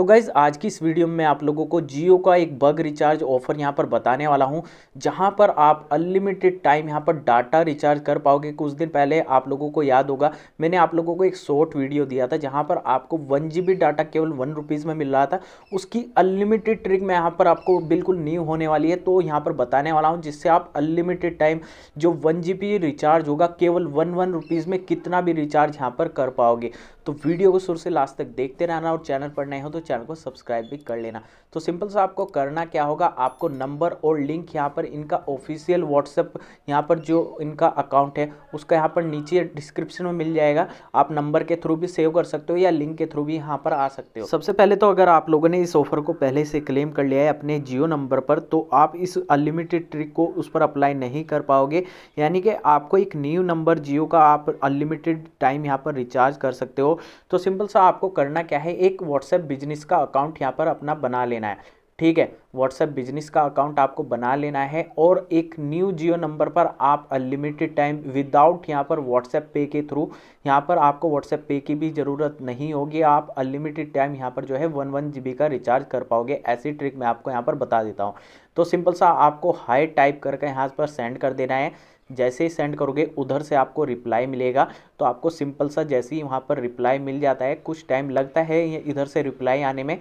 तो गाइज़ आज की इस वीडियो में आप लोगों को जियो का एक बग रिचार्ज ऑफर यहाँ पर बताने वाला हूँ जहाँ पर आप अनलिमिटेड टाइम यहाँ पर डाटा रिचार्ज कर पाओगे कुछ दिन पहले आप लोगों को याद होगा मैंने आप लोगों को एक शॉर्ट वीडियो दिया था जहाँ पर आपको वन जी डाटा केवल वन रुपीज़ में मिल रहा था उसकी अनलिमिटेड ट्रिक मैं यहाँ पर आपको बिल्कुल न्यू होने वाली है तो यहाँ पर बताने वाला हूँ जिससे आप अनलिमिटेड टाइम जो वन जी रिचार्ज होगा केवल वन वन रुपीज़ में कितना भी रिचार्ज यहाँ पर कर पाओगे तो वीडियो को शुरू से लास्ट तक देखते रहना और चैनल पर नए हो तो चैनल को सब्सक्राइब भी कर लेना तो सिंपल सा आपको करना क्या होगा आपको नंबर और लिंक यहाँ पर इनका ऑफिशियल व्हाट्सअप यहाँ पर जो इनका अकाउंट है उसका यहाँ पर नीचे डिस्क्रिप्शन में मिल जाएगा आप नंबर के थ्रू भी सेव कर सकते हो या लिंक के थ्रू भी यहाँ पर आ सकते हो सबसे पहले तो अगर आप लोगों ने इस ऑफर को पहले से क्लेम कर लिया है अपने जियो नंबर पर तो आप इस अनलिमिटेड ट्रिक को उस पर अप्लाई नहीं कर पाओगे यानी कि आपको एक न्यू नंबर जियो का आप अनलिमिटेड टाइम यहाँ पर रिचार्ज कर सकते हो तो सिंपल सा आपको करना क्या है एक व्हाट्सएप बिजनेस का अकाउंट यहाँ पर अपना बना लेना है ठीक है व्हाट्सएप बिजनेस का अकाउंट आपको बना लेना है और एक न्यू जियो नंबर पर आप अनलिमिटेड टाइम विदाउट यहाँ पर व्हाट्सएप पे के थ्रू यहाँ पर आपको व्हाट्सएप पे की भी ज़रूरत नहीं होगी आप अनलिमिटेड टाइम यहाँ पर जो है वन वन जी का रिचार्ज कर पाओगे ऐसी ट्रिक मैं आपको यहाँ पर बता देता हूँ तो सिंपल सा आपको हाई टाइप करके यहाँ पर सेंड कर देना है जैसे ही सेंड करोगे उधर से आपको रिप्लाई मिलेगा तो आपको सिंपल सा जैसे ही वहाँ पर रिप्लाई मिल जाता है कुछ टाइम लगता है इधर से रिप्लाई आने में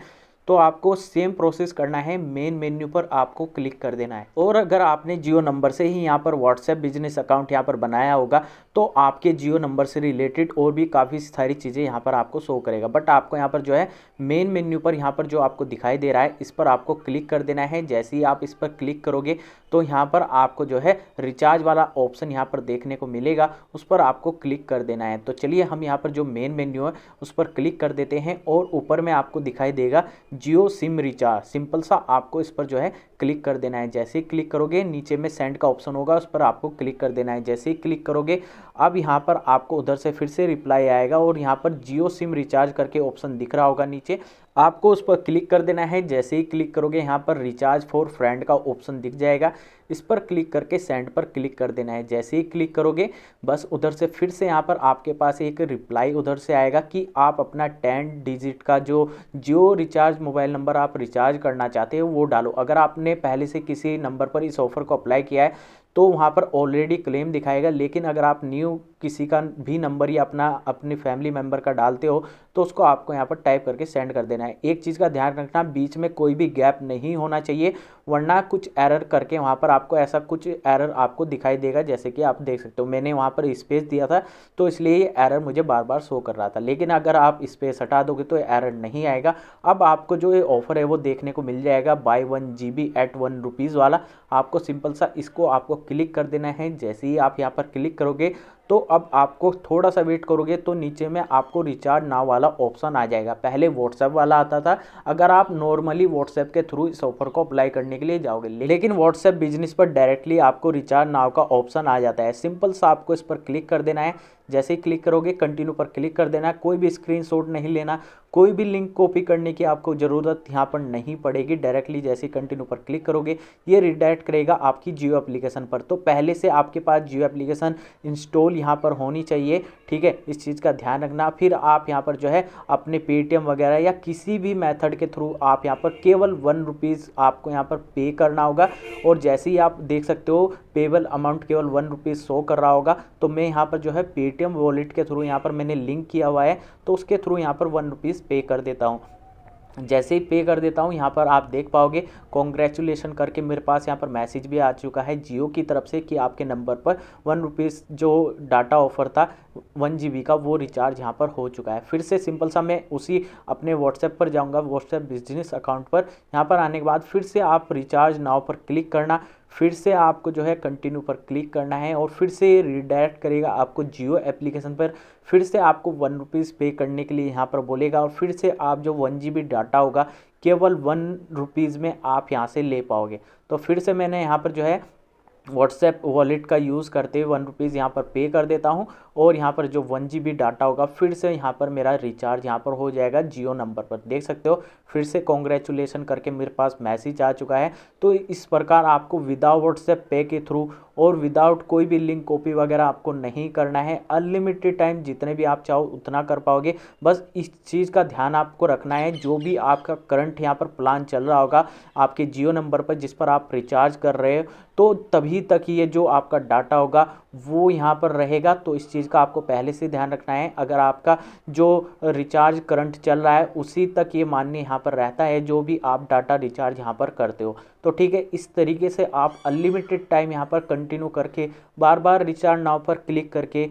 तो आपको सेम प्रोसेस करना है मेन मेन्यू पर आपको क्लिक कर देना है और अगर आपने जियो नंबर से ही यहाँ पर व्हाट्सएप बिजनेस अकाउंट यहाँ पर बनाया होगा तो आपके जियो नंबर से रिलेटेड और भी काफ़ी सारी चीज़ें यहाँ पर आपको शो करेगा बट आपको यहाँ पर जो है मेन मेन्यू पर यहाँ पर जो आपको दिखाई दे रहा है इस पर आपको क्लिक कर देना है जैसे ही आप इस पर क्लिक करोगे तो यहाँ पर आपको जो है रिचार्ज वाला ऑप्शन यहाँ पर देखने को मिलेगा उस पर आपको क्लिक कर देना है तो चलिए हम यहाँ पर जो मेन मेन्यू है उस पर क्लिक कर देते हैं और ऊपर में आपको दिखाई देगा जियो सिम रिचार्ज सिंपल सा आपको इस पर जो है क्लिक कर देना है जैसे ही क्लिक करोगे नीचे में सेंड का ऑप्शन होगा उस पर आपको क्लिक कर देना है जैसे ही क्लिक करोगे अब यहाँ पर आपको उधर से फिर से रिप्लाई आएगा और यहाँ पर जियो सिम रिचार्ज करके ऑप्शन दिख रहा होगा नीचे आपको उस पर क्लिक कर देना है जैसे ही क्लिक करोगे यहाँ पर रिचार्ज फॉर फ्रेंड का ऑप्शन दिख जाएगा इस पर क्लिक करके सेंड पर क्लिक कर देना है जैसे ही क्लिक करोगे बस उधर से फिर से यहाँ पर आपके पास एक रिप्लाई उधर से आएगा कि आप अपना टेन डिजिट का जो जियो रिचार्ज मोबाइल नंबर आप रिचार्ज करना चाहते हो वो डालो अगर आपने पहले से किसी नंबर पर इस ऑफर को अप्लाई किया है तो वहाँ पर ऑलरेडी क्लेम दिखाएगा लेकिन अगर आप न्यू किसी का भी नंबर या अपना अपनी फैमिली मेम्बर का डालते हो तो उसको आपको यहाँ पर टाइप करके सेंड कर देना है एक चीज़ का ध्यान रखना बीच में कोई भी गैप नहीं होना चाहिए वरना कुछ एरर करके वहाँ पर आपको ऐसा कुछ एरर आपको दिखाई देगा जैसे कि आप देख सकते हो मैंने वहाँ पर स्पेस दिया था तो इसलिए ये एरर मुझे बार बार शो कर रहा था लेकिन अगर आप स्पेस हटा दोगे तो एरर नहीं आएगा अब आपको जो ये ऑफर है वो देखने को मिल जाएगा buy one GB at one वन रुपीज़ वाला आपको सिंपल सा इसको आपको क्लिक कर देना है जैसे ही आप यहाँ पर क्लिक करोगे तो अब आपको थोड़ा सा वेट करोगे तो नीचे में आपको रिचार्ज नाव वाला ऑप्शन आ जाएगा पहले व्हाट्सएप वाला आता था अगर आप नॉर्मली व्हाट्सएप के थ्रू इस ऑफर को अप्लाई करने के लिए जाओगे लेकिन व्हाट्सएप बिजनेस पर डायरेक्टली आपको रिचार्ज नाव का ऑप्शन आ जाता है सिंपल सा आपको इस पर क्लिक कर देना है जैसे ही क्लिक करोगे कंटिन्यू पर क्लिक कर देना कोई भी स्क्रीनशॉट नहीं लेना कोई भी लिंक कॉपी करने की आपको ज़रूरत यहाँ पर नहीं पड़ेगी डायरेक्टली जैसे ही कंटिन्यू पर क्लिक करोगे ये रिडायरेक्ट करेगा आपकी जियो एप्लीकेशन पर तो पहले से आपके पास जियो एप्लीकेशन इंस्टॉल यहाँ पर होनी चाहिए ठीक है इस चीज़ का ध्यान रखना फिर आप यहाँ पर जो है अपने पेटीएम वगैरह या किसी भी मैथड के थ्रू आप यहाँ पर केवल वन रुपीज़ आपको यहाँ पर पे करना होगा और जैसे ही आप देख सकते हो पेबल अमाउंट केवल वन रुपीज़ शो कर रहा होगा तो मैं यहाँ पर जो है पे पेटीएम वॉलेट के थ्रू यहाँ पर मैंने लिंक किया हुआ है तो उसके थ्रू यहाँ पर वन रुपीज़ पे कर देता हूँ जैसे ही पे कर देता हूँ यहाँ पर आप देख पाओगे कॉन्ग्रेचुलेसन करके मेरे पास यहाँ पर मैसेज भी आ चुका है जियो की तरफ से कि आपके नंबर पर वन रुपीज़ जो डाटा ऑफर था वन जी का वो रिचार्ज यहाँ पर हो चुका है फिर से सिंपल सा मैं उसी अपने व्हाट्सएप पर जाऊँगा व्हाट्सएप बिजनेस अकाउंट पर यहाँ पर आने के बाद फिर से आप रिचार्ज नाव पर क्लिक करना फिर से आपको जो है कंटिन्यू पर क्लिक करना है और फिर से रिडायरेक्ट करेगा आपको जियो एप्लीकेशन पर फिर से आपको वन रुपीज़ पे करने के लिए यहाँ पर बोलेगा और फिर से आप जो वन जी डाटा होगा केवल वन रुपीज़ में आप यहाँ से ले पाओगे तो फिर से मैंने यहाँ पर जो है व्हाट्सएप वॉलेट का यूज़ करते हुए वन रुपीज़ यहाँ पर पे कर देता हूँ और यहाँ पर जो वन जी डाटा होगा फिर से यहाँ पर मेरा रिचार्ज यहाँ पर हो जाएगा जियो नंबर पर देख सकते हो फिर से कॉन्ग्रेचुलेसन करके मेरे पास मैसेज आ चुका है तो इस प्रकार आपको विदाउट व्हाट्सएप पे के थ्रू और विदाउट कोई भी लिंक कॉपी वगैरह आपको नहीं करना है अनलिमिटेड टाइम जितने भी आप चाहो उतना कर पाओगे बस इस चीज़ का ध्यान आपको रखना है जो भी आपका करंट यहाँ पर प्लान चल रहा होगा आपके जियो नंबर पर जिस पर आप रिचार्ज कर रहे हो तो तभी तक ये जो आपका डाटा होगा वो यहाँ पर रहेगा तो इस चीज़ का आपको पहले से ध्यान रखना है अगर आपका जो रिचार्ज करंट चल रहा है उसी तक ये मान्य यहाँ पर रहता है जो भी आप डाटा रिचार्ज यहाँ पर करते हो तो ठीक है इस तरीके से आप अनलिमिटेड टाइम यहाँ पर कंटिन्यू करके बार बार रिचार्ज नाव पर क्लिक करके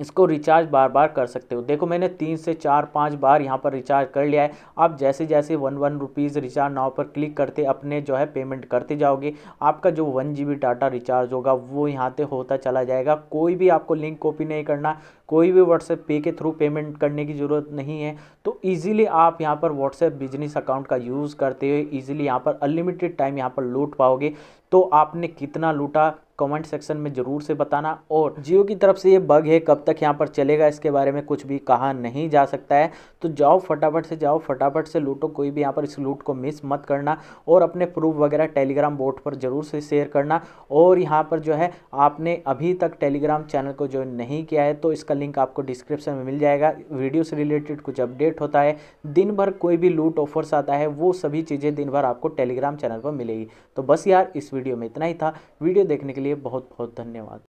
इसको रिचार्ज बार बार कर सकते हो देखो मैंने तीन से चार पाँच बार यहाँ पर रिचार्ज कर लिया है आप जैसे जैसे one one rupees recharge now पर क्लिक करते अपने जो है पेमेंट करते जाओगे आपका जो वन जी डाटा रिचार्ज होगा वो यहाँ पे होता चला जाएगा कोई भी आपको लिंक कॉपी नहीं करना कोई भी व्हाट्सएप पे के थ्रू पेमेंट करने की ज़रूरत नहीं है तो ईजिली आप यहाँ पर व्हाट्सएप बिजनेस अकाउंट का यूज़ करते हुए ईजिली यहाँ पर अनलिमिटेड टाइम यहाँ पर लूट पाओगे तो आपने कितना लूटा कमेंट सेक्शन में ज़रूर से बताना और जियो की तरफ से ये बग है कब तक यहाँ पर चलेगा इसके बारे में कुछ भी कहा नहीं जा सकता है तो जाओ फटाफट से जाओ फटाफट से लूटो कोई भी यहाँ पर इस लूट को मिस मत करना और अपने प्रूफ वगैरह टेलीग्राम बोर्ड पर ज़रूर से शेयर करना और यहाँ पर जो है आपने अभी तक टेलीग्राम चैनल को ज्वाइन नहीं किया है तो इसका लिंक आपको डिस्क्रिप्शन में मिल जाएगा वीडियो से रिलेटेड कुछ अपडेट होता है दिन भर कोई भी लूट ऑफर्स आता है वो सभी चीज़ें दिन भर आपको टेलीग्राम चैनल पर मिलेगी तो बस यार इस वीडियो में इतना ही था वीडियो देखने के लिए लिए बहुत बहुत धन्यवाद